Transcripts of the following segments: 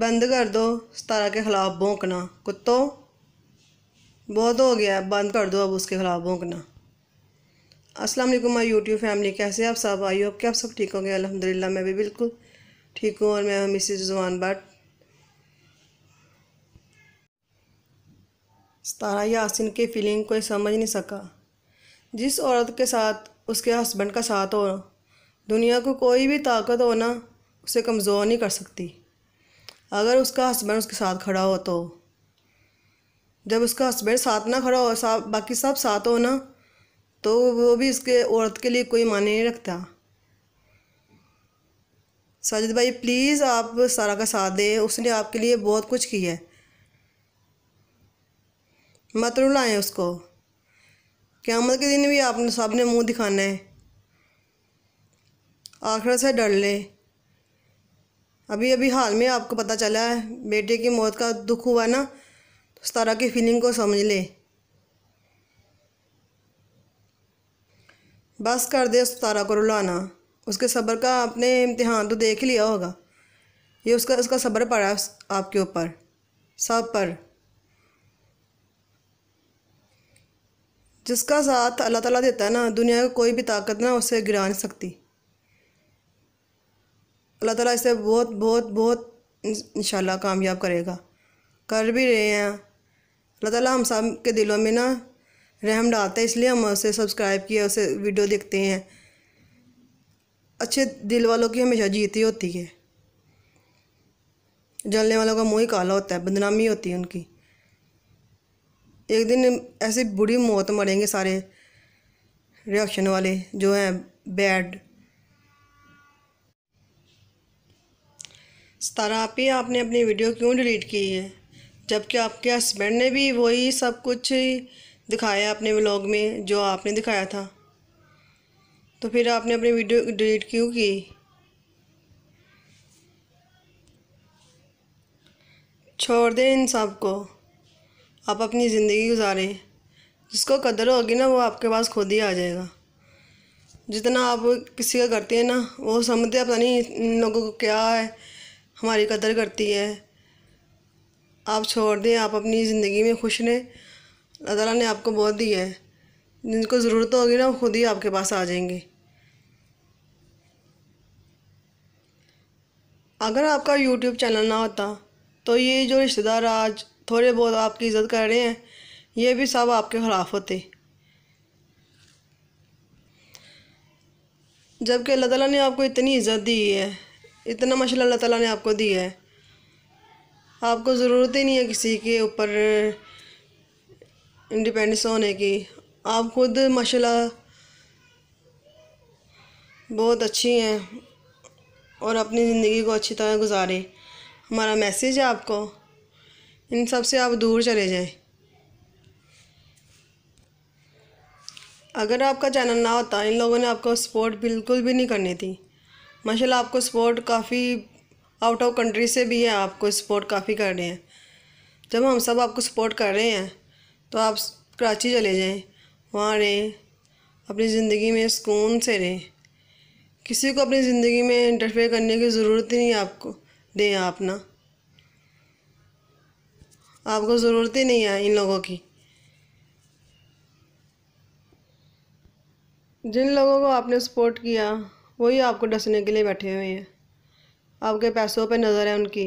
बंद कर दो सतारा के ख़िलाफ़ भोंकना कुत्तो बहुत हो गया बंद कर दो अब उसके ख़िलाफ़ भोंकना अस्सलाम वालेकुम माई यूट्यूब फैमिली कैसे आप सब आई हो क्या आप सब ठीक होंगे अल्हम्दुलिल्लाह मैं भी बिल्कुल ठीक हूँ और मैं हूँ मिसिज जुबान बट सतारा यासिन की फीलिंग कोई समझ नहीं सका जिस औरत के साथ उसके हस्बैंड का साथ हो दुनिया को कोई भी ताकत हो ना उसे कमज़ोर नहीं कर सकती अगर उसका हस्बैंड उसके साथ खड़ा हो तो जब उसका हस्बैंड साथ ना खड़ा हो साथ बाकी सब साथ हो ना तो वो भी इसके औरत के लिए कोई माने नहीं रखता साजिद भाई प्लीज़ आप सारा का साथ दें उसने आपके लिए बहुत कुछ किया है मत रुलाएं उसको क्यामत के दिन भी आप सबने मुंह मुँह दिखाना है आखिर से डर लें अभी अभी हाल में आपको पता चला है बेटे की मौत का दुख हुआ ना तो उस तरह की फीलिंग को समझ ले बस कर दे उस तारा को रुलाना उसके सब्र का आपने इम्तिहान तो देख लिया होगा ये उसका उसका सब्र पड़ा है आपके ऊपर सब पर जिसका साथ अल्लाह ताला देता है ना दुनिया की कोई भी ताकत ना उसे गिरा नहीं सकती अल्लाह ताला इसे बहुत बहुत बहुत इन कामयाब करेगा कर भी रहे हैं अल्लाह ताला हम सब के दिलों में ना रहम डालता है इसलिए हम उसे सब्सक्राइब किए उसे वीडियो देखते हैं अच्छे दिल वालों की हमेशा जीत ही होती है जलने वालों का मुँह ही काला होता है बदनामी होती है उनकी एक दिन ऐसी बुरी मौत मरेंगे सारे रिएक्शन वाले जो हैं बैड सतारा आप ही आपने अपनी वीडियो क्यों डिलीट की है जबकि आपके हस्बैंड ने भी वही सब कुछ दिखाया अपने व्लॉग में जो आपने दिखाया था तो फिर आपने अपनी वीडियो डिलीट क्यों की छोड़ दें इन सब को आप अपनी ज़िंदगी गुजारें जिसको कदर होगी ना वो आपके पास खुद ही आ जाएगा जितना आप किसी का करते हैं ना वो समझते पता नहीं इन लोगों को क्या है हमारी कदर करती है आप छोड़ दें आप अपनी ज़िंदगी में खुश रहें अल्लाह ताला ने आपको बहुत दिया है जिनको ज़रूरत होगी ना वो खुद ही आपके पास आ जाएंगे अगर आपका यूट्यूब चैनल ना होता तो ये जो रिश्तेदार आज थोड़े बहुत आपकी इज़्ज़त कर रहे हैं ये भी सब आपके ख़िलाफ़ होते जबकि अल्लाह ताला ने आपको इतनी इज़्ज़त दी है इतना मशा अल्लाह ताला ने आपको दिया है आपको ज़रूरत ही नहीं है किसी के ऊपर इंडिपेंडेंस होने की आप खुद माशाल्लाह बहुत अच्छी हैं और अपनी ज़िंदगी को अच्छी तरह गुजारें हमारा मैसेज है आपको इन सब से आप दूर चले जाएं अगर आपका चैनल ना होता इन लोगों ने आपको सपोर्ट बिल्कुल भी नहीं करनी थी माशाल्लाह आपको सपोर्ट काफ़ी आउट ऑफ कंट्री से भी है आपको सपोर्ट काफ़ी कर रहे हैं जब हम सब आपको सपोर्ट कर रहे हैं तो आप कराची चले जाएं वहाँ रहें अपनी ज़िंदगी में सुकून से रहें किसी को अपनी ज़िंदगी में इंटरफेयर करने की ज़रूरत ही नहीं आपको दें आप ना आपको ज़रूरत ही नहीं है इन लोगों की जिन लोगों को आपने सपोर्ट किया वही आपको डसने के लिए बैठे हुए हैं आपके पैसों पर नज़र है उनकी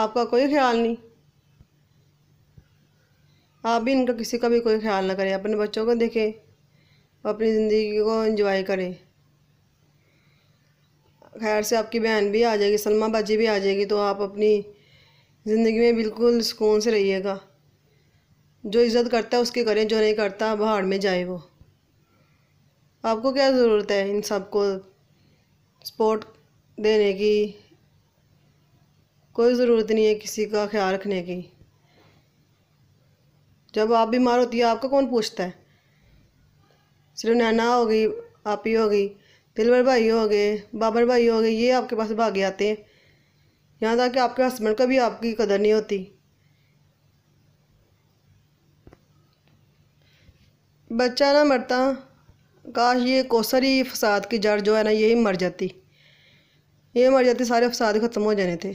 आपका कोई ख्याल नहीं आप भी इनका किसी का भी कोई ख्याल ना करें अपने बच्चों को देखें अपनी ज़िंदगी को इंजॉय करें खैर से आपकी बहन भी आ जाएगी सलमा बाजी भी आ जाएगी तो आप अपनी ज़िंदगी में बिल्कुल सुकून से रहिएगा जो इज़्ज़त करता है उसकी करें जो नहीं करता बाहर में जाए वो आपको क्या ज़रूरत है इन सबको सपोर्ट देने की कोई ज़रूरत नहीं है किसी का ख्याल रखने की जब आप बीमार होती है आपका कौन पूछता है सिर्फ नैना होगी आप ही होगी दिलवर भाई हो गए बाबर भाई हो गए ये आपके पास भागे आते हैं यहाँ तक कि आपके हस्बैंड का भी आपकी कदर नहीं होती बच्चा ना मरता काश ये कोसरी फसाद की जड़ जो है ना यही मर जाती ये मर जाती सारे फसाद ख़त्म हो जाने थे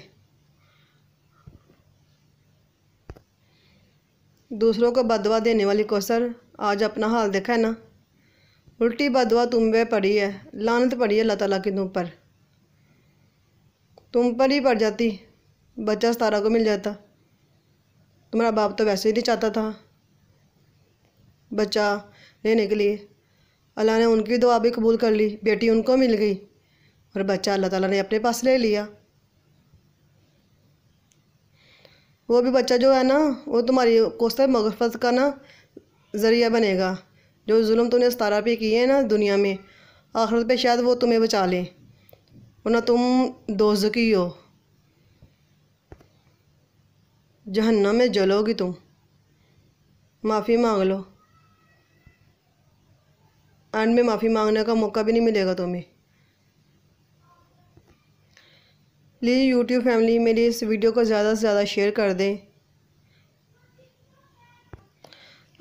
दूसरों को बदवा देने वाली कोसर आज अपना हाल देखा है ना उल्टी बदवा तुम पे पड़ी है लानत पड़ी है अल्लाह तला की तुम पर तुम पर ही पड़ जाती बच्चा सतारा को मिल जाता तुम्हारा बाप तो वैसे ही नहीं चाहता था बच्चा लेने के लिए अल्लाह ने उनकी दुआ भी कबूल कर ली बेटी उनको मिल गई और बच्चा अल्लाह ताला ने अपने पास ले लिया वो भी बच्चा जो है ना वो तुम्हारी कोसत मगफत का ना ज़रिया बनेगा जो जुल्म तुमने सतारा पे किए हैं ना दुनिया में आखिरत पे शायद वो तुम्हें बचा लें वरना तुम दोजकी हो जहन्नम में जलोगी तुम माफ़ी मांग लो एंड में माफ़ी मांगने का मौका भी नहीं मिलेगा तुम्हें प्लीज़ यूट्यूब फैमिली मेरी इस वीडियो को ज़्यादा से ज़्यादा शेयर कर दें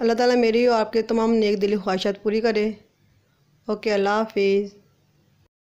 अल्लाह ताला मेरी और आपके तमाम नेक दिली ख्वाहिशात पूरी करे ओके अल्लाह हाफिज़